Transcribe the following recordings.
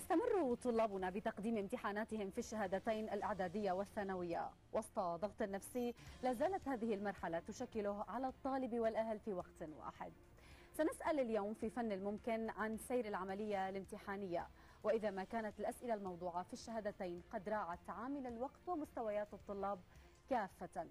يستمر طلابنا بتقديم امتحاناتهم في الشهادتين الإعدادية والثانوية وسط ضغط نفسي لا زالت هذه المرحلة تشكله على الطالب والأهل في وقت واحد سنسأل اليوم في فن الممكن عن سير العملية الامتحانية وإذا ما كانت الأسئلة الموضوعة في الشهادتين قد راعت عامل الوقت ومستويات الطلاب كافة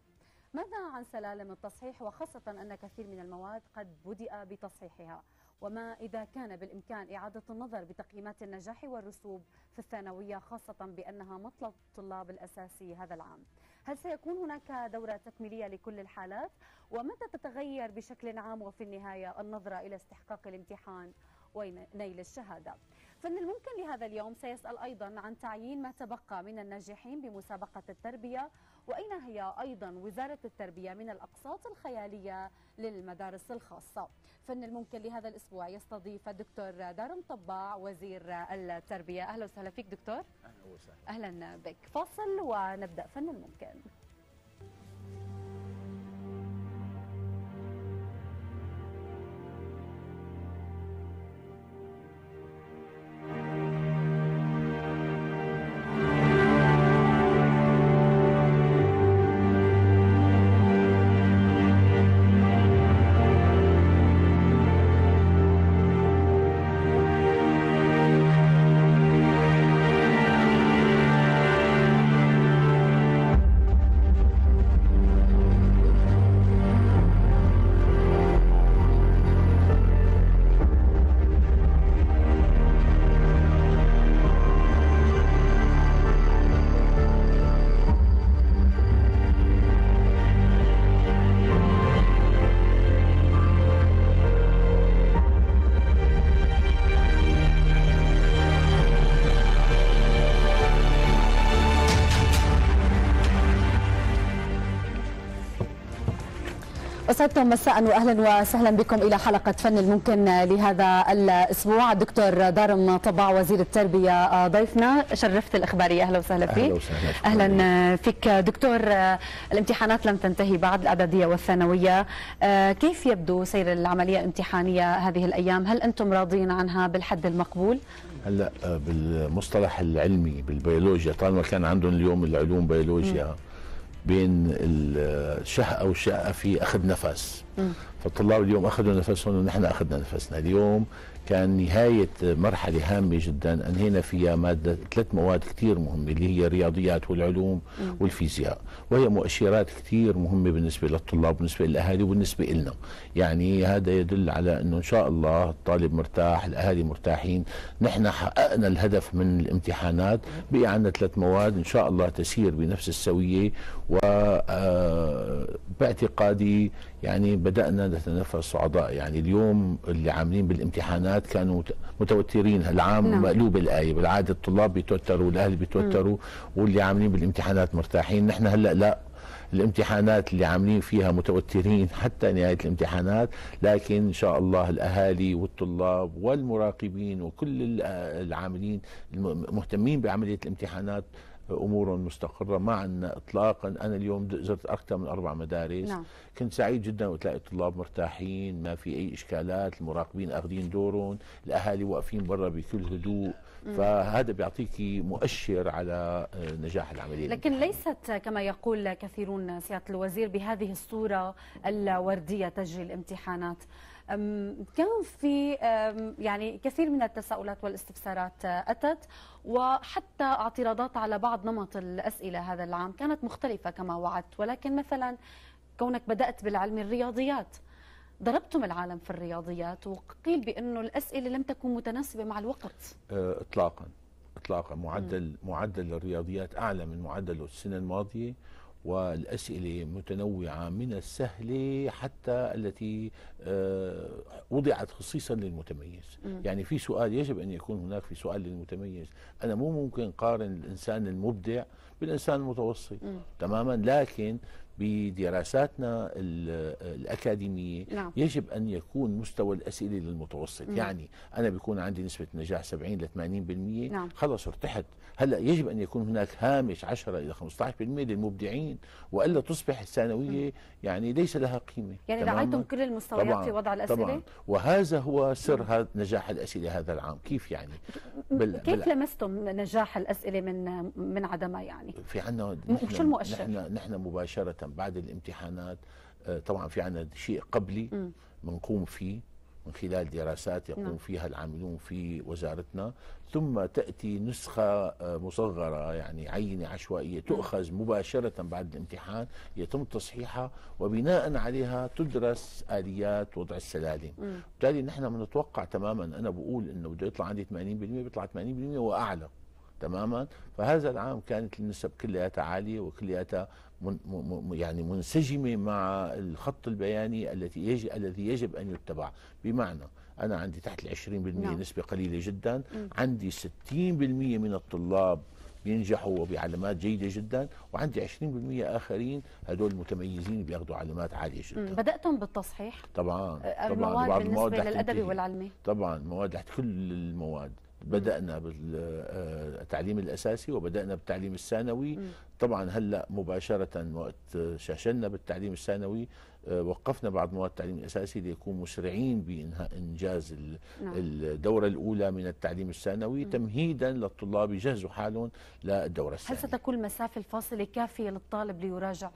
ماذا عن سلالم التصحيح وخاصة أن كثير من المواد قد بدأ بتصحيحها وما إذا كان بالإمكان إعادة النظر بتقييمات النجاح والرسوب في الثانوية خاصة بأنها مطلب الطلاب الأساسي هذا العام هل سيكون هناك دورة تكميلية لكل الحالات؟ ومتى تتغير بشكل عام وفي النهاية النظرة إلى استحقاق الامتحان ونيل الشهادة فمن الممكن لهذا اليوم سيسأل أيضا عن تعيين ما تبقى من الناجحين بمسابقة التربية وأين هي أيضا وزارة التربية من الأقساط الخيالية للمدارس الخاصة فن الممكن لهذا الأسبوع يستضيف الدكتور دارم طباع وزير التربية أهلا وسهلا فيك دكتور أهلا وسهلا أهلا بك فاصل ونبدأ فن الممكن أسعدتم مساء وأهلا وسهلا بكم إلى حلقة فن الممكن لهذا الأسبوع الدكتور دارم طبع وزير التربية ضيفنا شرفت الإخبارية أهلا وسهلا فيك أهلا, وسهلا فيك. أهلا فيك دكتور الامتحانات لم تنتهي بعد الإعدادية والثانوية كيف يبدو سير العملية الامتحانية هذه الأيام هل أنتم راضين عنها بالحد المقبول؟ هلا بالمصطلح العلمي بالبيولوجيا طالما كان عندهم اليوم العلوم بيولوجيا م. بين الشهقه والشقه في اخذ نفس فالطلاب اليوم اخذوا نفسهم ونحن اخذنا نفسنا اليوم كان نهاية مرحلة هامة جدا أنهينا فيها مادة ثلاث مواد كثير مهمة اللي هي الرياضيات والعلوم م. والفيزياء وهي مؤشرات كثير مهمة بالنسبة للطلاب بالنسبة للأهالي وبالنسبة لنا يعني هذا يدل على أنه إن شاء الله الطالب مرتاح الأهالي مرتاحين نحن حققنا الهدف من الامتحانات بقي عندنا ثلاث مواد إن شاء الله تسير بنفس السوية وباعتقادي آه، يعني بدأنا نتنفس صعداء يعني اليوم اللي عاملين بالامتحانات كانوا متوترين العام نعم. مقلوب الآية بالعادة الطلاب بيتوتروا والأهل بيتوتروا واللي عاملين بالامتحانات مرتاحين نحن هلأ لا الامتحانات اللي عاملين فيها متوترين حتى نهاية الامتحانات لكن إن شاء الله الأهالي والطلاب والمراقبين وكل العاملين المهتمين بعملية الامتحانات امورهم مستقره ما عندنا اطلاقا انا اليوم زرت اكثر من اربع مدارس نعم. كنت سعيد جدا وتلاقي الطلاب مرتاحين ما في اي اشكالات المراقبين اخذين دورهم الاهالي واقفين برا بكل هدوء نعم. فهذا بيعطيك مؤشر على آه، نجاح العمليه لكن ليست كما يقول كثيرون سياده الوزير بهذه الصوره الورديه تجري الامتحانات كان في يعني كثير من التساؤلات والاستفسارات آه، أتت وحتى اعتراضات على بعض نمط الأسئلة هذا العام كانت مختلفة كما وعدت ولكن مثلا كونك بدأت بالعلم الرياضيات ضربتم العالم في الرياضيات وقيل بأنه الأسئلة لم تكن متناسبة مع الوقت آه، إطلاقا إطلاقا معدل م. معدل الرياضيات أعلى من معدله السنة الماضية والأسئلة متنوعة من السهلة حتى التي آه، وضعت خصيصا للمتميز م. يعني في سؤال يجب أن يكون هناك في سؤال للمتميز أنا مو ممكن قارن الإنسان المبدع بالإنسان المتوسط م. تماما لكن بدراساتنا الأكاديمية نعم. يجب أن يكون مستوى الأسئلة للمتوسط نعم. يعني أنا بيكون عندي نسبة نجاح 70 ل 80% نعم. خلص ارتحت هلا يجب أن يكون هناك هامش 10 إلى 15% للمبدعين وإلا تصبح الثانوية يعني ليس لها قيمة يعني رعيتم كل المستويات طبعاً في وضع الأسئلة طبعا وهذا هو سر هذا نجاح الأسئلة هذا العام كيف يعني بل كيف بل لمستم نجاح الأسئلة من من عدمها يعني في عندنا شو المؤشر نحن, نحن مباشرة بعد الامتحانات آه، طبعا في عندنا شيء قبلي بنقوم فيه من خلال دراسات يقوم نعم. فيها العاملون في وزارتنا ثم تأتي نسخة آه، مصغرة يعني عينة عشوائية تؤخذ مباشرة بعد الامتحان يتم تصحيحها وبناء عليها تدرس آليات وضع السلالم وبالتالي نحن بنتوقع تماما أنا بقول أنه بده يطلع عندي 80% بيطلع 80% وأعلى تماما فهذا العام كانت النسب كلياتها عالية وكلياتها يعني منسجمة مع الخط البياني التي يجب الذي يجب أن يتبع بمعنى أنا عندي تحت العشرين بالمية نعم. نسبة قليلة جدا م. عندي ستين بالمية من الطلاب بينجحوا وبعلامات جيدة جدا وعندي 20% آخرين هدول متميزين بياخذوا علامات عالية جدا بدأتم بالتصحيح؟ طبعا آه، المواد طبعا بالنسبة للأدبي والعلمي طبعا مواد كل المواد بدأنا بالتعليم آه، آه، الأساسي وبدأنا بالتعليم الثانوي طبعا هلا مباشره وقت شاشلنا بالتعليم الثانوي آه، وقفنا بعض مواد التعليم الاساسي ليكون مسرعين بانهاء انجاز نعم. الدوره الاولى من التعليم الثانوي تمهيدا للطلاب يجهزوا حالهم للدوره الثانيه. هل ستكون المسافه الفاصله كافيه للطالب ليراجع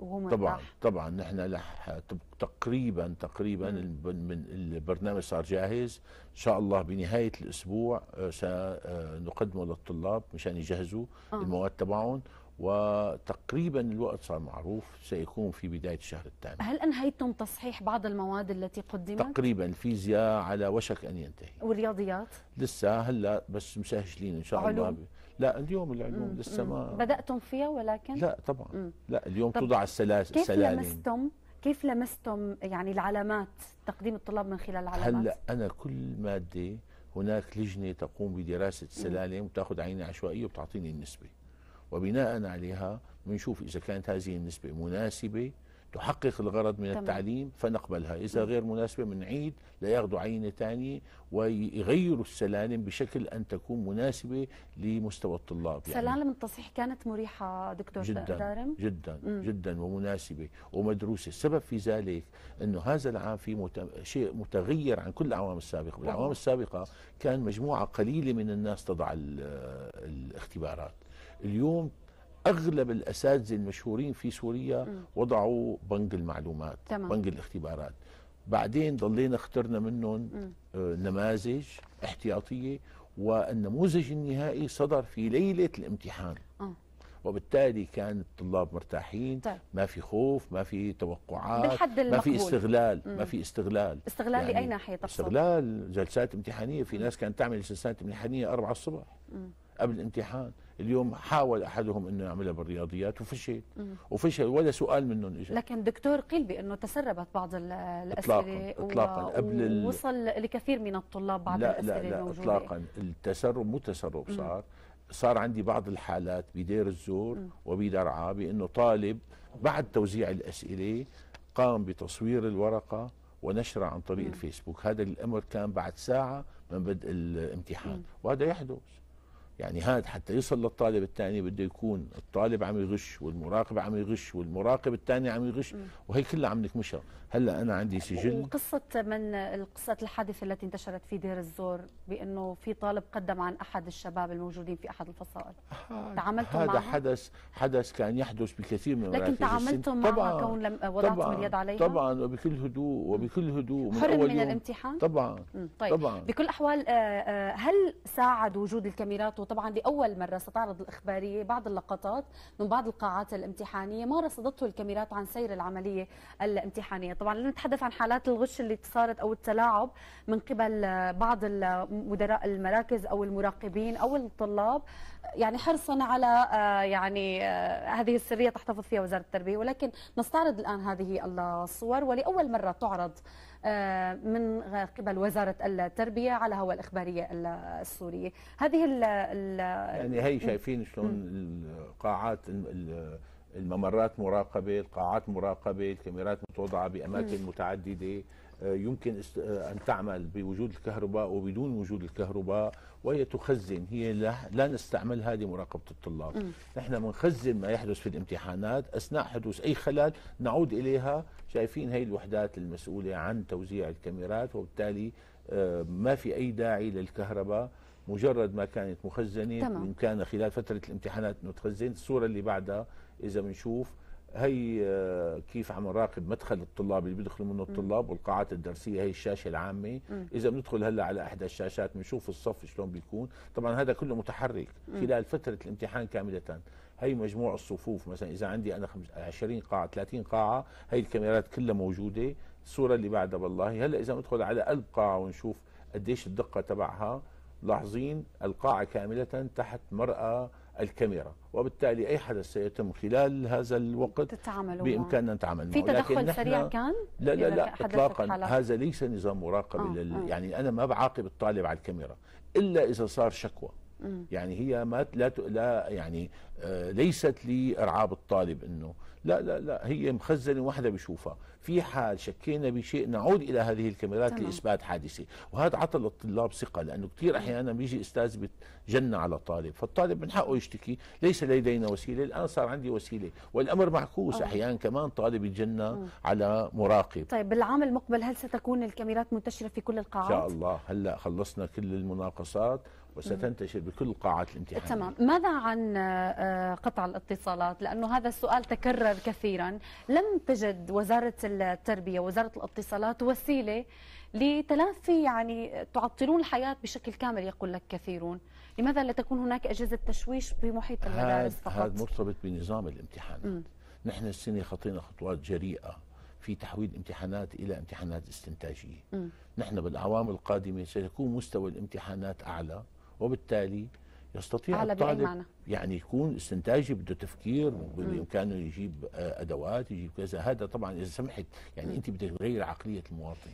وهو طبعا طبعا نحن لح تقريبا تقريبا من البرنامج صار جاهز ان شاء الله بنهايه الاسبوع آه، سنقدمه آه، للطلاب مشان يجهزوا المواد تبعهم وتقريبا الوقت صار معروف سيكون في بداية الشهر الثامن هل أنهيتم تصحيح بعض المواد التي قدمت؟ تقريبا الفيزياء على وشك أن ينتهي والرياضيات؟ لسه هلا بس مسهلين إن شاء علوم. الله بي. لا اليوم العلوم مم. لسه ما بدأتم فيها ولكن؟ لا طبعا مم. لا اليوم توضع السلاسل كيف لمستم كيف لمستم يعني العلامات تقديم الطلاب من خلال العلامات؟ هلا أنا كل مادة هناك لجنة تقوم بدراسة السلالم وتأخذ عينة عشوائية وبتعطيني النسبة وبناء عليها بنشوف إذا كانت هذه النسبة مناسبة تحقق الغرض من تمام. التعليم فنقبلها إذا غير مناسبة بنعيد لياخذوا عينة ثانية ويغيروا السلالم بشكل أن تكون مناسبة لمستوى الطلاب يعني سلالم التصحيح كانت مريحة دكتور جدا دارم جدا مم. جدا ومناسبة ومدروسة السبب في ذلك أنه هذا العام في مت... شيء متغير عن كل الأعوام السابقة بالأعوام السابقة كان مجموعة قليلة من الناس تضع الاختبارات اليوم اغلب الاساتذه المشهورين في سوريا م. وضعوا بنك المعلومات تمام. بنك الاختبارات بعدين ضلينا اخترنا منهم آه، نماذج احتياطيه والنموذج النهائي صدر في ليله الامتحان آه. وبالتالي كان الطلاب مرتاحين طيب. ما في خوف ما في توقعات بالحد ما في استغلال مم. ما في استغلال استغلال يعني لاي ناحيه تقصد استغلال جلسات امتحانيه في ناس كانت تعمل جلسات امتحانيه 4 الصبح مم. قبل الامتحان اليوم حاول احدهم انه يعملها بالرياضيات وفشل وفشل ولا سؤال منهم اجى لكن دكتور قيل بانه تسربت بعض الاسئله اطلاقا اطلاقا و... قبل وصل لكثير من الطلاب بعض لا الاسئله لا لا الموجودة. اطلاقا التسرب مو تسرب صار صار عندي بعض الحالات بدير الزور وبدرعا بانه طالب بعد توزيع الاسئله قام بتصوير الورقه ونشرها عن طريق مم. الفيسبوك هذا الامر كان بعد ساعه من بدء الامتحان مم. وهذا يحدث يعني هذا حتى يصل للطالب الثاني بده يكون الطالب عم يغش والمراقب عم يغش والمراقب الثاني عم يغش وهي كلها عم نكمشها هلا انا عندي سجل وقصه من قصه الحادثه التي انتشرت في دير الزور بانه في طالب قدم عن احد الشباب الموجودين في احد الفصائل تعاملتم هذا معها؟ حدث حدث كان يحدث بكثير من لكن تعاملتم معها طبعاً كون لم وضعتم اليد عليها طبعا وبكل هدوء وبكل هدوء من حرم أول من يوم. الامتحان طبعا طيب طبعا بكل احوال آه، آه، هل ساعد وجود الكاميرات وطبعا لاول مره ستعرض الاخباريه بعض اللقطات من بعض القاعات الامتحانيه ما رصدته الكاميرات عن سير العمليه الامتحانيه طبعا لا نتحدث عن حالات الغش اللي صارت او التلاعب من قبل بعض مدراء المراكز او المراقبين او الطلاب يعني حرصا على آه، يعني آه، هذه السريه تحتفظ فيها وزاره التربيه ولكن نستعرض الان هذه الصور ولاول مره تعرض آه، من قبل وزارة التربية على هوا الإخبارية السورية هذه ال يعني هي شايفين شلون القاعات الممرات مراقبه القاعات مراقبه الكاميرات متوضعه باماكن متعدده آه، يمكن آه، ان تعمل بوجود الكهرباء وبدون وجود الكهرباء وهي تخزن هي لا نستعمل هذه مراقبه الطلاب نحن بنخزن ما يحدث في الامتحانات اثناء حدوث اي خلل نعود اليها شايفين هي الوحدات المسؤوله عن توزيع الكاميرات وبالتالي آه، ما في اي داعي للكهرباء مجرد ما كانت مخزنه وان كان خلال فتره الامتحانات انه تخزن الصوره اللي بعدها اذا بنشوف هي آه، كيف عم نراقب مدخل الطلاب اللي بيدخلوا منه الطلاب والقاعات الدرسيه هي الشاشه العامه اذا بندخل هلا على احدى الشاشات بنشوف الصف شلون بيكون طبعا هذا كله متحرك خلال فتره الامتحان كامله هي مجموع الصفوف مثلا اذا عندي انا 20 قاعه 30 قاعه هي الكاميرات كلها موجوده الصوره اللي بعدها بالله هلا اذا ندخل على قلب قاعه ونشوف قديش الدقه تبعها لاحظين القاعه كامله تحت مرأة الكاميرا وبالتالي اي حدث سيتم خلال هذا الوقت بامكاننا نتعامل معه في تدخل سريع كان لا لا لا اطلاقا هذا ليس نظام مراقبه آه. لل... آه. يعني انا ما بعاقب الطالب على الكاميرا الا اذا صار شكوى يعني هي ما لا لا يعني آه، ليست لارعاب الطالب انه لا لا لا هي مخزنه واحده بشوفها في حال شكينا بشيء نعود الى هذه الكاميرات تمام. لاثبات حادثه وهذا عطى للطلاب ثقه لانه كثير احيانا بيجي استاذ بتجنى على طالب فالطالب من حقه يشتكي ليس لدينا وسيله الان صار عندي وسيله والامر معكوس احيانا كمان طالب يتجنى على مراقب طيب بالعام المقبل هل ستكون الكاميرات منتشره في كل القاعات ان شاء الله هلا خلصنا كل المناقصات وستنتشر بكل قاعات الامتحان تمام ماذا عن آه، قطع الاتصالات لأنه هذا السؤال تكرر كثيرا لم تجد وزارة التربية وزارة الاتصالات وسيلة لتلافي يعني تعطلون الحياة بشكل كامل يقول لك كثيرون لماذا لا تكون هناك أجهزة تشويش بمحيط المدارس فقط هذا مرتبط بنظام الامتحانات نحن السنة خطينا خطوات جريئة في تحويل امتحانات الى امتحانات استنتاجيه. م. نحن بالاعوام القادمه سيكون مستوى الامتحانات اعلى وبالتالي يستطيع على الطالب يعني يكون استنتاجي بده تفكير بامكانه يجيب آه، ادوات يجيب كذا هذا طبعا اذا سمحت يعني انت بدك تغير عقليه المواطن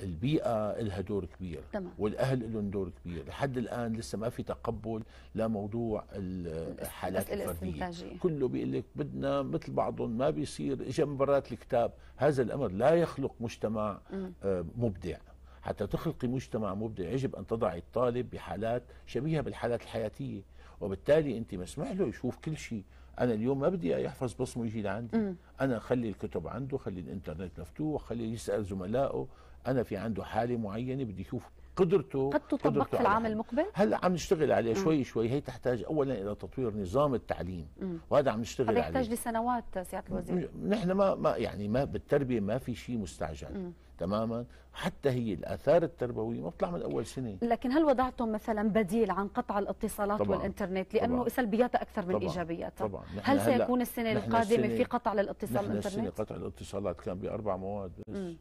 البيئة لها دور كبير تمام. والأهل لهم دور كبير لحد الآن لسه ما في تقبل لموضوع الحالات الفردية كله بيقول لك بدنا مثل بعضهم ما بيصير إجا من برات الكتاب هذا الأمر لا يخلق مجتمع آه، مبدع حتى تخلقي مجتمع مبدع يجب أن تضعي الطالب بحالات شبيهة بالحالات الحياتية وبالتالي أنت مسمح له يشوف كل شيء أنا اليوم ما بدي يحفظ بصمه ويجي لعندي أنا خلي الكتب عنده خلي الإنترنت مفتوح خلي يسأل زملائه أنا في عنده حالة معينة بدي أشوف قدرته قد تطبق في العام المقبل؟ هلا عم نشتغل عليه شوي شوي هي تحتاج اولا الى تطوير نظام التعليم مم. وهذا عم نشتغل عليه يحتاج لسنوات سياده الوزير نحن ما ما يعني ما بالتربيه ما في شيء مستعجل مم. تماما حتى هي الاثار التربويه ما بتطلع من اول سنه لكن هل وضعتم مثلا بديل عن قطع الاتصالات طبعًا والانترنت لانه سلبياتها اكثر من ايجابياتها طبعًا هل سيكون السنه القادمه في قطع للاتصال نحن الانترنت السنه قطع الاتصالات كان باربع مواد بس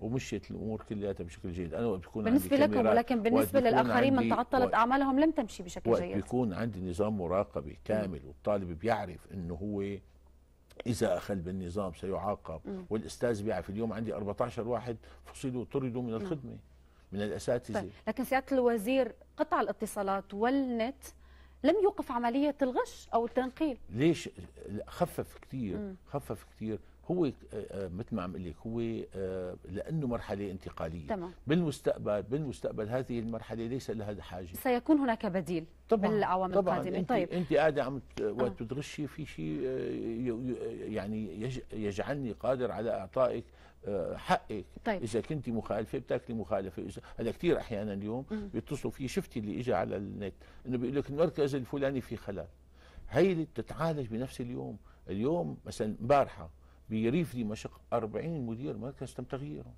ومشيت الامور كلياتها بشكل جيد انا بكون بالنسبه عندي لكم ولكن بالنسبه للاخرين من تعطلت اعمالهم لم تمشي بشكل جيد بيكون عندي نظام مراقبه كامل والطالب بيعرف انه هو إذا أخل بالنظام سيعاقب والأستاذ بيعرف اليوم عندي 14 واحد فصلوا طردوا من الخدمة من الأساتذة طيب. لكن سيادة الوزير قطع الاتصالات والنت لم يوقف عملية الغش أو التنقيل ليش خفف كثير خفف كثير هو آه، آه، مثل ما عم اقول لك هو آه، لانه مرحله انتقاليه تمام. بالمستقبل بالمستقبل هذه المرحله ليس لها حاجه سيكون هناك بديل طبعا بالاعوام طبعا القادمه انت طيب انت قاعده عم وقت في شيء يعني يجعلني قادر على اعطائك حقك طيب. اذا كنت مخالفه بتاكلي مخالفه اذا هلا كثير احيانا اليوم بيتصلوا في شفتي اللي اجى على النت انه بيقول لك المركز الفلاني في خلل هي اللي بتتعالج بنفس اليوم اليوم مثلا امبارحه بريف دمشق 40 مدير مركز تم تغييره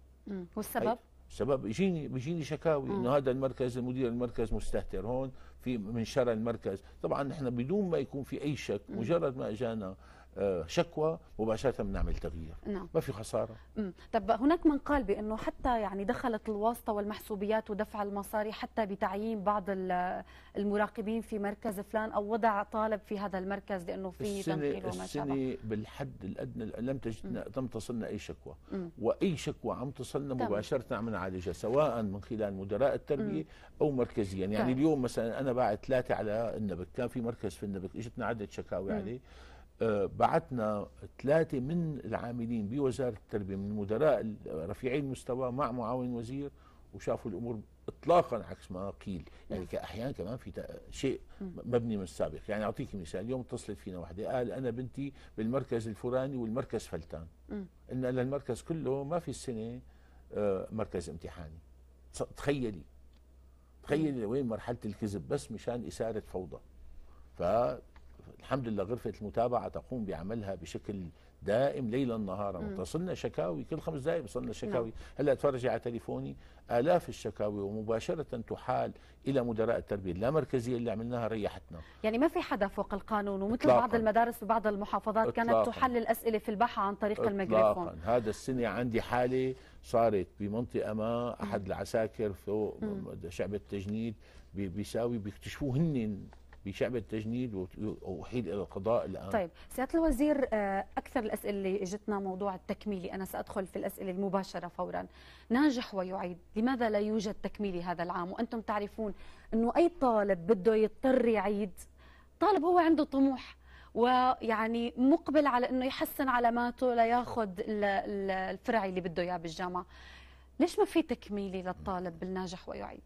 والسبب؟ السبب بيجيني بيجيني شكاوي انه هذا المركز المدير المركز مستهتر هون في من شرى المركز طبعا نحن بدون ما يكون في اي شك مجرد ما اجانا آه، شكوى مباشره بنعمل تغيير نعم. ما في خساره مم. طب هناك من قال بانه حتى يعني دخلت الواسطه والمحسوبيات ودفع المصاري حتى بتعيين بعض المراقبين في مركز فلان او وضع طالب في هذا المركز لانه في تنقيل وما السنه بالحد الادنى لم تجدنا لم تصلنا اي شكوى مم. واي شكوى عم تصلنا مباشره عم نعالجها سواء من خلال مدراء التربيه مم. او مركزيا يعني طيب. اليوم مثلا انا باعت ثلاثه على النبك كان في مركز في النبك اجتنا عده شكاوي عليه بعتنا ثلاثة من العاملين بوزارة التربية من مدراء رفيعي المستوى مع معاون وزير وشافوا الأمور اطلاقا عكس ما قيل يعني نعم. احيانا كمان في شيء مبني من السابق يعني اعطيك مثال اليوم اتصلت فينا وحده قال انا بنتي بالمركز الفلاني والمركز فلتان ان المركز كله ما في السنه آه، مركز امتحاني تخيلي تخيلي وين مرحله الكذب بس مشان اثاره فوضى ف الحمد لله غرفه المتابعه تقوم بعملها بشكل دائم ليلا نهارا وتصلنا شكاوي كل خمس دقائق وصلنا نعم. شكاوي هلا اتفرجي على تليفوني الاف الشكاوي ومباشره تحال الى مدراء التربيه اللامركزيه اللي عملناها ريحتنا يعني ما في حدا فوق القانون ومثل إطلاقاً. بعض المدارس ببعض المحافظات إطلاقاً. كانت تحل الاسئله في البحر عن طريق الميكروفون هذا السنه عندي حاله صارت بمنطقه ما احد العساكر فوق شعبه التجنيد بيساوي بيكتشفوه هن بشعب التجنيد وأحيل إلى القضاء الآن طيب سيادة الوزير آه، أكثر الأسئلة اللي اجتنا موضوع التكميلي أنا سأدخل في الأسئلة المباشرة فورا ناجح ويعيد لماذا لا يوجد تكميلي هذا العام وأنتم تعرفون أنه أي طالب بده يضطر يعيد طالب هو عنده طموح ويعني مقبل على انه يحسن علاماته لياخذ الفرعي اللي بده اياه بالجامعه ليش ما في تكميلي للطالب بالناجح ويعيد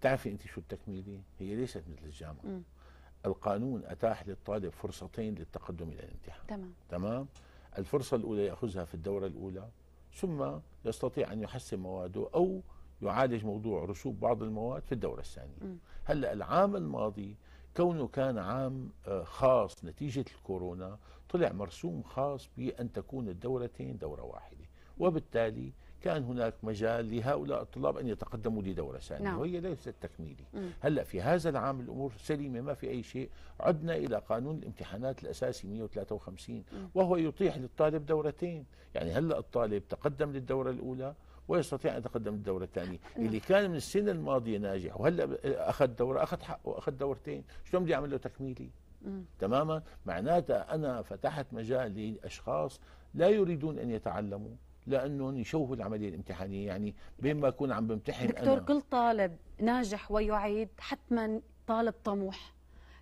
تعرفي انت شو التكميله؟ هي ليست مثل الجامعه مم. القانون اتاح للطالب فرصتين للتقدم الى الامتحان تمام تمام الفرصه الاولى ياخذها في الدوره الاولى ثم يستطيع ان يحسن مواده او يعالج موضوع رسوب بعض المواد في الدوره الثانيه هلا العام الماضي كونه كان عام آه، خاص نتيجه الكورونا طلع مرسوم خاص بان تكون الدورتين دوره واحده وبالتالي كان هناك مجال لهؤلاء الطلاب أن يتقدموا لدورة ثانية نعم. وهي ليست تكميلي هلأ في هذا العام الأمور سليمة ما في أي شيء عدنا إلى قانون الامتحانات الأساسي 153 مم. وهو يطيح للطالب دورتين يعني هلأ الطالب تقدم للدورة الأولى ويستطيع ان يتقدم للدوره الثانيه، نعم. اللي كان من السنه الماضيه ناجح وهلا اخذ دوره اخذ حقه اخذ دورتين، شلون بدي اعمل له تكميلي؟ تماما معناتها انا فتحت مجال لاشخاص لا يريدون ان يتعلموا لانه يشوهوا العمليه الامتحانيه يعني بين ما اكون عم بمتحن دكتور أنا كل طالب ناجح ويعيد حتما طالب طموح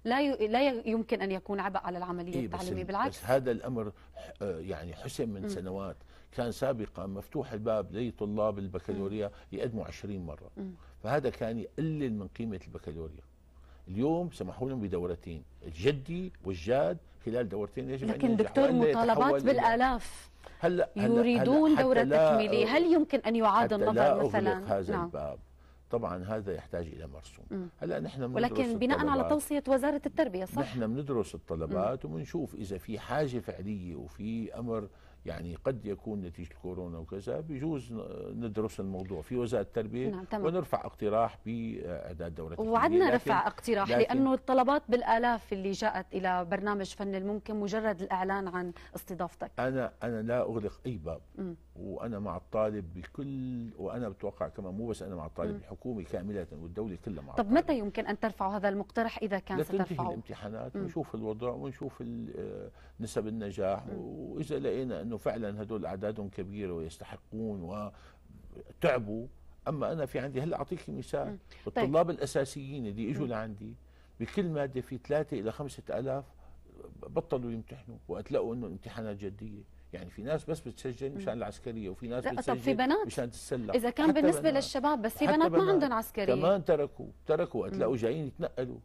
لا ي... لا يمكن ان يكون عبء على العمليه إيه التعليميه بالعكس بس هذا الامر آه، يعني حسم من م. سنوات كان سابقا مفتوح الباب لطلاب البكالوريا يقدموا 20 مره م. فهذا كان يقلل من قيمه البكالوريا اليوم سمحوا لهم بدورتين الجدي والجاد خلال دورتين يجب لكن أن دكتور مطالبات بالالاف هلا هل يريدون هل دوره تكميليه هل يمكن ان يعاد النظر لا مثلا هذا نعم. الباب طبعا هذا يحتاج الى مرسوم هلا نحن ولكن بناء على توصيه وزاره التربيه صح نحن بندرس الطلبات وبنشوف اذا في حاجه فعليه وفي امر يعني قد يكون نتيجه الكورونا وكذا بجوز ندرس الموضوع في وزاره التربيه نعم ونرفع اقتراح باعداد دوره وعدنا رفع اقتراح لانه الطلبات بالالاف اللي جاءت الى برنامج فن الممكن مجرد الاعلان عن استضافتك انا انا لا اغلق اي باب م. وانا مع الطالب بكل وانا بتوقع كمان مو بس انا مع الطالب م. كامله والدوله كلها مع طب الطالب. متى يمكن ان ترفعوا هذا المقترح اذا كان سترفعوا الامتحانات ونشوف الوضع ونشوف آه، نسب النجاح م. واذا لقينا انه انه فعلا هدول اعدادهم كبيره ويستحقون وتعبوا اما انا في عندي هلا اعطيك مثال طيب. الطلاب الاساسيين اللي اجوا لعندي بكل ماده في ثلاثة الى خمسة ألاف بطلوا يمتحنوا وقت لقوا انه امتحانات جديه يعني في ناس بس بتسجل مشان العسكريه وفي ناس لا بتسجل طب في بنات مشان تتسلق اذا كان بالنسبه بنات. للشباب بس في بنات, بنات ما عندهم عسكريه كمان تركوا تركوا وقت لقوا جايين يتنقلوا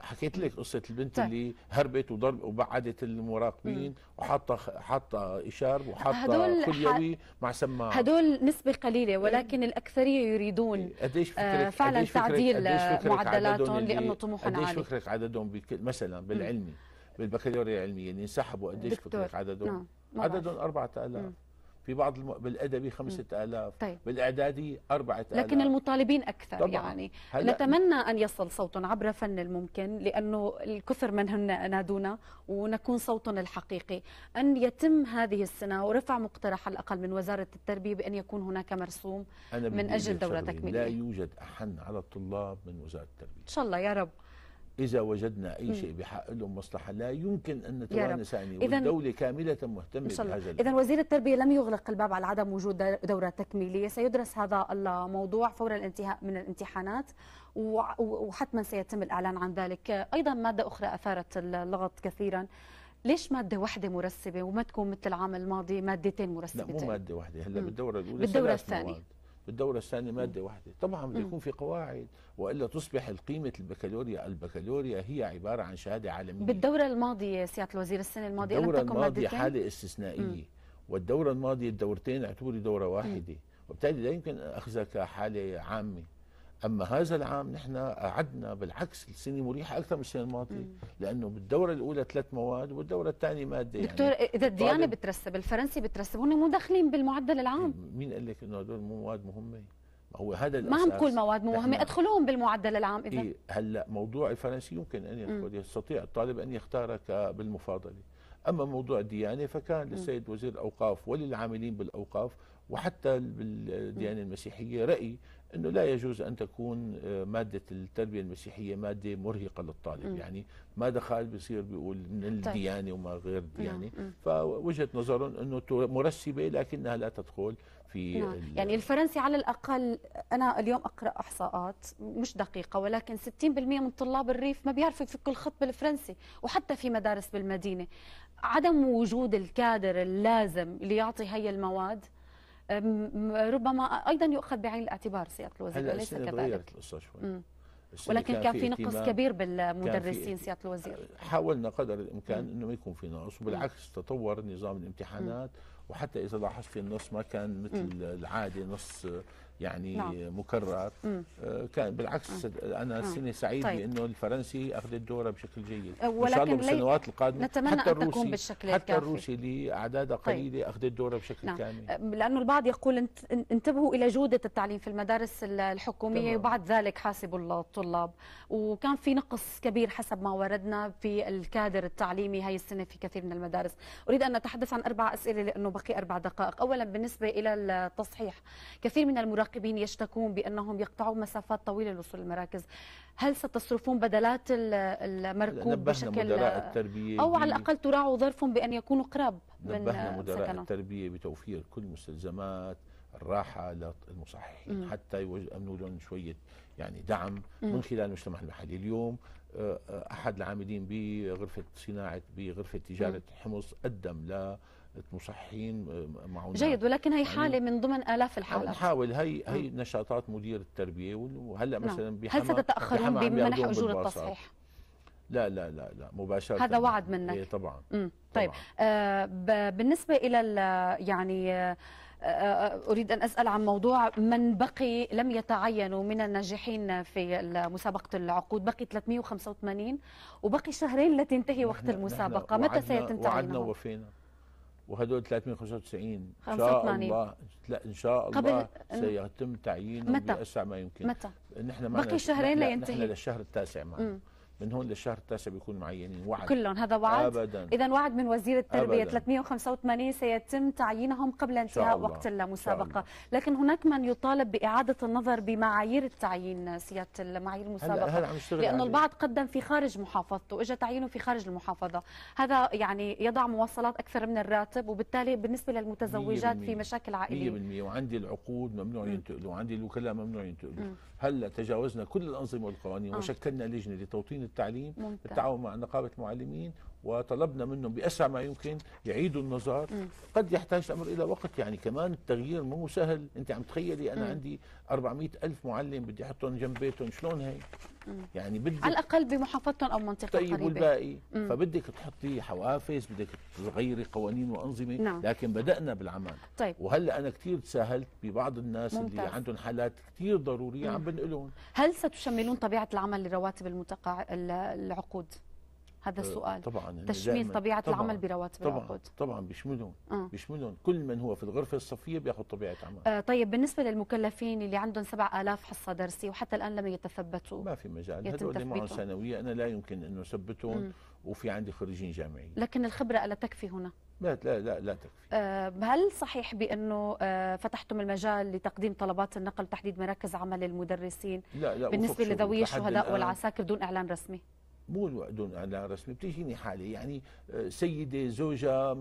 حكيت لك قصه البنت طيب. اللي هربت وضرب وبعدت المراقبين وحاطه حاطه اشار وحاطه كليوي مع سماعه هدول نسبه قليله ولكن إيه. الاكثريه يريدون إيه. آه، قديش فكرك آه فعلا قديش تعديل معدلاتهم لانه طموحهم عالي قديش فكرك عددهم بكل مثلا بالعلمي بالبكالوريا العلميه اللي انسحبوا قديش فكرك عددهم؟ نعم. عددهم 4000 في بعض الم... بالادبي 5000 طيب. بالاعدادي 4000 لكن آلاف. المطالبين اكثر طبعا. يعني هل... نتمنى ان يصل صوت عبر فن الممكن لانه الكثر منهن نادونا ونكون صوتنا الحقيقي ان يتم هذه السنه ورفع مقترح على الاقل من وزاره التربيه بان يكون هناك مرسوم من اجل دوره تكميليه لا يوجد احن على الطلاب من وزاره التربيه ان شاء الله يا رب إذا وجدنا أي شيء بحق لهم مصلحة لا يمكن أن نتوانس يعني والدولة كاملة مهتمة بهذا إذا وزير التربية لم يغلق الباب على عدم وجود دورة تكميلية سيدرس هذا الموضوع فور الانتهاء من الامتحانات وحتما سيتم الإعلان عن ذلك أيضا مادة أخرى أثارت اللغط كثيرا ليش مادة واحدة مرسبة وما تكون مثل العام الماضي مادتين مرسبتين؟ لا مو مادة واحدة هلا بالدورة الأولى بالدورة الثانية بالدورة الثانية مادة واحدة طبعا بده يكون في قواعد وإلا تصبح القيمة البكالوريا البكالوريا هي عبارة عن شهادة عالمية بالدورة الماضية سيادة الوزير السنة الماضية الدورة الماضية حالة استثنائية مم. والدورة الماضية الدورتين اعتبري دورة واحدة وبالتالي لا يمكن أخذها كحالة عامة اما هذا العام نحن قعدنا بالعكس السنه مريحه اكثر من السنه الماضيه لانه بالدوره الاولى ثلاث مواد والدوره الثانيه ماده يعني دكتور اذا الديانه بترسب الفرنسي بترسب هن مو داخلين بالمعدل العام إيه، مين قال لك انه هدول مو مواد مهمه؟ هو هذا الاساس ما عم كل مواد مهمه ادخلوهم بالمعدل العام اذا إيه هلا موضوع الفرنسي يمكن ان يدخل يستطيع الطالب ان يختارك بالمفاضله أما موضوع الديانة فكان للسيد وزير الأوقاف وللعاملين بالأوقاف وحتى بالديانة المسيحية رأي أنه لا يجوز أن تكون آه، مادة التربية المسيحية مادة مرهقة للطالب مم. يعني ما دخل بصير بيقول من طيب. الديانة وما غير الديانة فوجهة نظرهم أنه مرسبة لكنها لا تدخل في نعم. يعني الفرنسي على الأقل أنا اليوم أقرأ إحصاءات مش دقيقة ولكن 60% من طلاب الريف ما بيعرفوا يفكوا الخط بالفرنسي وحتى في مدارس بالمدينة عدم وجود الكادر اللازم اللي يعطي هي المواد ربما أيضا يؤخذ بعين الاعتبار سيادة الوزير وليس كذلك ولكن كان, كان في نقص كبير بالمدرسين سياده الوزير حاولنا قدر الامكان انه ما يكون في نقص وبالعكس تطور نظام الامتحانات مم. وحتى اذا لاحظت في النص ما كان مثل العادي نص يعني نعم. مكرر آه، كان بالعكس مم. انا السنه سعيد طيب. لانه الفرنسي اخذ الدوره بشكل جيد ولكن آه، ان شاء الله بالسنوات القادمه نتمنى حتى الروسي أن تكون بالشكل حتى الكافي. الروسي اعدادها طيب. قليله طيب. اخذ الدوره بشكل نعم. كامل آه، لانه البعض يقول انتبهوا الى جوده التعليم في المدارس الحكوميه طبعا. وبعد ذلك حاسبوا الطلاب وكان في نقص كبير حسب ما وردنا في الكادر التعليمي هاي السنه في كثير من المدارس اريد ان اتحدث عن اربع اسئله لانه بقي اربع دقائق اولا بالنسبه الى التصحيح كثير من المراقبين المراقبين يشتكون بأنهم يقطعون مسافات طويلة للوصول للمراكز هل ستصرفون بدلات المركوب بشكل التربية أو على الأقل تراعوا ظرفهم بأن يكونوا قراب نبهنا مدراء سكنهم. التربية بتوفير كل مستلزمات الراحة للمصححين حتى يأمنوا لهم شوية يعني دعم م. من خلال المجتمع المحلي اليوم آه، آه، أحد العاملين بغرفة صناعة بغرفة تجارة حمص قدم ل مصحين آه، معونات جيد ولكن هي حاله يعني من ضمن الاف الحالات نحاول هي آه. هي نشاطات مدير التربيه وهلا نعم. مثلا نعم. هل ستتاخرون بمنح اجور التصحيح؟ لا لا لا لا مباشرة هذا وعد منك إيه طبعا مم. طيب طبعاً. آه بالنسبة إلى يعني آه،, آه أريد أن أسأل عن موضوع من بقي لم يتعينوا من الناجحين في مسابقة العقود بقي 385 وبقي شهرين لتنتهي وقت المسابقة متى سيتم وعدنا وفينا وهدول 395 ان شاء الله لا ان شاء الله سيتم تعيينهم باسرع ما يمكن متى؟ نحن معنا بقي شهرين لينتهي نحن للشهر التاسع معنا من هون للشهر التاسع بيكون معينين وعد كلهم هذا وعد ابدا اذا وعد من وزير التربيه أبداً. 385 سيتم تعيينهم قبل انتهاء وقت المسابقه لكن هناك من يطالب باعاده النظر بمعايير التعيين سياده معايير المسابقه هل, هل لانه البعض قدم في خارج محافظته واجى تعيينه في خارج المحافظه هذا يعني يضع مواصلات اكثر من الراتب وبالتالي بالنسبه للمتزوجات في مشاكل عائليه 100% وعندي العقود ممنوع ينتقلوا وعندي الوكلاء ممنوع ينتقلوا هلا تجاوزنا كل الانظمه والقوانين آه. وشكلنا لجنه لتوطين التعليم ممتاز. بالتعاون مع نقابه المعلمين وطلبنا منهم بأسرع ما يمكن يعيدوا النظر م. قد يحتاج الأمر إلى وقت يعني كمان التغيير مو سهل أنت عم تخيلي أنا م. عندي 400 ألف معلم بدي أحطهم جنب بيتهم شلون هي يعني بدك على الأقل بمحافظتهم أو منطقة طيب قريبة والباقي فبدك تحطي حوافز بدك تغيري قوانين وأنظمة نعم. لكن بدأنا بالعمل طيب. وهلأ أنا كثير تساهلت ببعض الناس ممتاز. اللي عندهم حالات كثير ضرورية عم بنقلهم هل ستشملون طبيعة العمل لرواتب المتقاع... العقود؟ هذا آه، السؤال طبعا يعني تشميل طبيعه طبعاً العمل برواتب طبعا العقود طبعا بيشملهم آه. بيشملهم كل من هو في الغرفه الصفيه بياخذ طبيعه عمل آه طيب بالنسبه للمكلفين اللي عندهم 7000 حصه درسيه وحتى الان لم يتثبتوا ما في مجال هذول اللي معهم ثانويه انا لا يمكن انه اثبتهم وفي عندي خريجين جامعيين لكن الخبره الا تكفي هنا لا لا لا لا تكفي آه هل صحيح بانه آه فتحتم المجال لتقديم طلبات النقل وتحديد مراكز عمل للمدرسين لا لا بالنسبه لذوي الشهداء والعساكر دون اعلان رسمي مو اعلان رسمي بتجيني حاله يعني آه، سيده زوجة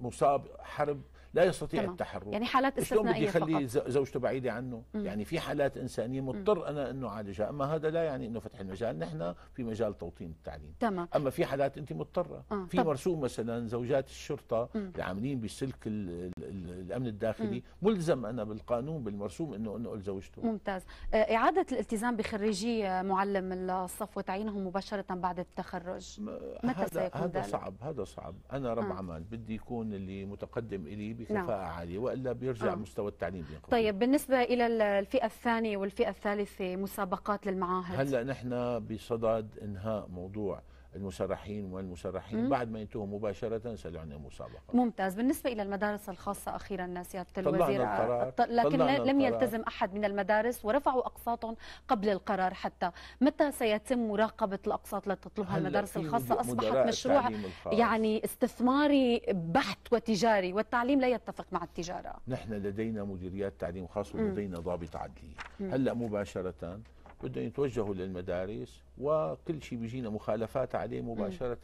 مصاب حرب لا يستطيع تمام. التحرك يعني حالات استثنائيه بدي يخلي زوجته بعيده عنه مم. يعني في حالات انسانيه مضطر مم. انا انه اعالجها اما هذا لا يعني انه فتح المجال نحن في مجال توطين التعليم تمام. اما في حالات انت مضطره آه. في طب. مرسوم مثلا زوجات الشرطه مم. اللي عاملين بسلك الامن الداخلي مم. ملزم انا بالقانون بالمرسوم انه انه زوجته ممتاز آه، اعاده الالتزام بخريجي آه، معلم الصف وتعيينهم مباشره بعد التخرج متى هذا سيكون هذا صعب هذا صعب انا رب آه. عمل بدي يكون اللي متقدم الي بكفاءه نعم. عاليه والا بيرجع آه. مستوى التعليم بينقص طيب بالنسبه الى الفئه الثانيه والفئه الثالثه مسابقات للمعاهد هلا نحن بصدد انهاء موضوع المسرحين والمسرحين بعد ما ينتهوا مباشرة سلعنا مسابقة ممتاز بالنسبة إلى المدارس الخاصة أخيرا سيادة الوزير القرار. لكن لم القرار. يلتزم أحد من المدارس ورفعوا أقساطهم قبل القرار حتى متى سيتم مراقبة الأقساط التي تطلبها المدارس الخاصة أصبحت مشروع يعني استثماري بحت وتجاري والتعليم لا يتفق مع التجارة نحن لدينا مديريات تعليم خاص ولدينا ضابط عدلي هلأ مباشرة بدهم يتوجهوا للمدارس وكل شيء بيجينا مخالفات عليه مباشره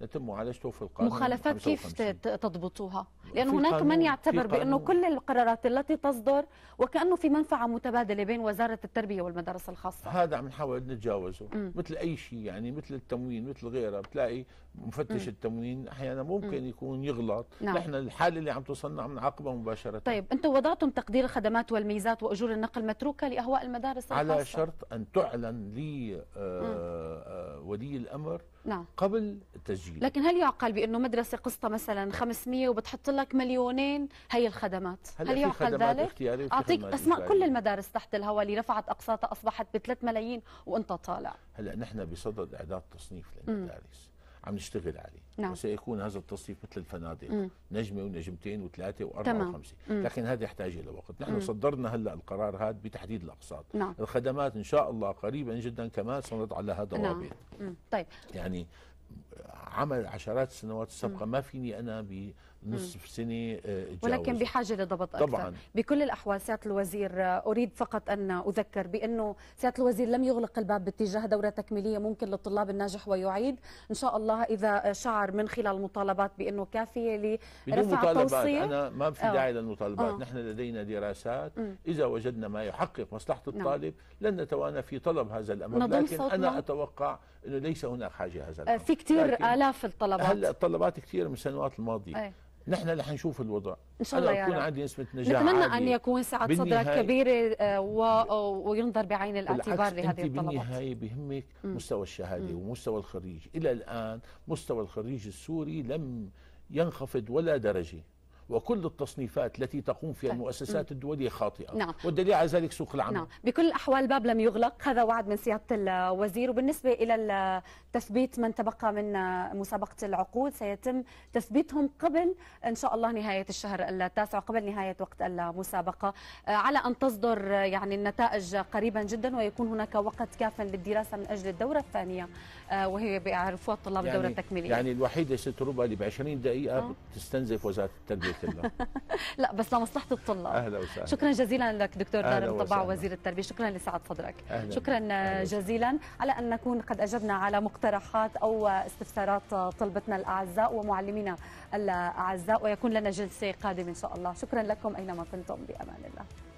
يتم معالجته في القانون مخالفات كيف تضبطوها؟ لان هناك من يعتبر بانه كل القرارات التي تصدر وكانه في منفعه متبادله بين وزاره التربيه والمدارس الخاصه هذا عم نحاول نتجاوزه مم. مثل اي شيء يعني مثل التموين مثل غيره بتلاقي مفتش مم. التموين احيانا ممكن مم. يكون يغلط نعم. نحن الحاله اللي عم توصلنا عم نعاقبها مباشره طيب انتم وضعتم تقدير الخدمات والميزات واجور النقل متروكه لاهواء المدارس الخاصه على شرط ان تعلن لي آه آه، آه، ولي الامر نعم. قبل التسجيل لكن هل يعقل بانه مدرسه قسطة مثلا 500 وبتحط لك مليونين هي الخدمات هل, هل يعقل خدمات ذلك اعطيك اسماء كل المدارس تحت الهواء اللي رفعت اقساطها اصبحت ب 3 ملايين وانت طالع هلا نحن بصدد اعداد تصنيف للمدارس عم نشتغل عليه نعم. وسيكون هذا التصنيف مثل الفنادق مم. نجمة ونجمتين وثلاثة وأربعة تمام. وخمسة مم. لكن هذا يحتاج إلى وقت نحن مم. صدرنا هلأ القرار هذا بتحديد الأقساط نعم. الخدمات إن شاء الله قريبا جدا كمان سنضع لها نعم. ضوابط نعم. طيب يعني عمل عشرات السنوات السابقة ما فيني أنا ب نصف سنه آه، تجاوز. ولكن بحاجه لضبط اكثر طبعا بكل الاحوال سياده الوزير آه، اريد فقط ان اذكر بانه سياده الوزير لم يغلق الباب باتجاه دوره تكميليه ممكن للطلاب الناجح ويعيد ان شاء الله اذا شعر من خلال المطالبات بانه كافيه لرفع توصيه انا ما في آه. داعي للمطالبات نحن لدينا دراسات م. اذا وجدنا ما يحقق مصلحه نعم. الطالب نعم. لن نتوانى في طلب هذا الامر لكن انا اتوقع انه ليس هناك حاجه هذا الامر في كثير الاف الطلبات هلا الطلبات كثير من السنوات الماضيه أي. نحن اللي حنشوف الوضع ان شاء الله يا يكون عندي نسبه نجاح نتمنى عالية. ان يكون سعه صدرك كبيره آه، و... وينظر بعين الاعتبار لهذه الطلبات بالنهايه بهمك مستوى الشهاده ومستوى الخريج الى الان مستوى الخريج السوري لم ينخفض ولا درجه وكل التصنيفات التي تقوم فيها طيب. المؤسسات الدولية خاطئة نعم. والدليل على ذلك سوق العمل نعم. بكل الأحوال باب لم يغلق هذا وعد من سيادة الوزير وبالنسبة إلى تثبيت من تبقى من مسابقة العقود سيتم تثبيتهم قبل إن شاء الله نهاية الشهر التاسع قبل نهاية وقت المسابقة آه، على أن تصدر آه، يعني النتائج قريبا جدا ويكون هناك وقت كاف للدراسة من أجل الدورة الثانية آه، وهي بيعرفوها الطلاب يعني الدورة التكميلية يعني الوحيدة ست ربع اللي ب 20 دقيقة آه. بتستنزف وزارة التربية لا بس لمصلحه الطلاب اهلا وسهلا شكرا جزيلا لك دكتور دار الطباع وزير التربيه شكرا لسعه صدرك أهلا. شكرا أهلا جزيلا على ان نكون قد اجبنا على مقترحات او استفسارات طلبتنا الاعزاء ومعلمينا الاعزاء ويكون لنا جلسه قادمه ان شاء الله شكرا لكم اينما كنتم بامان الله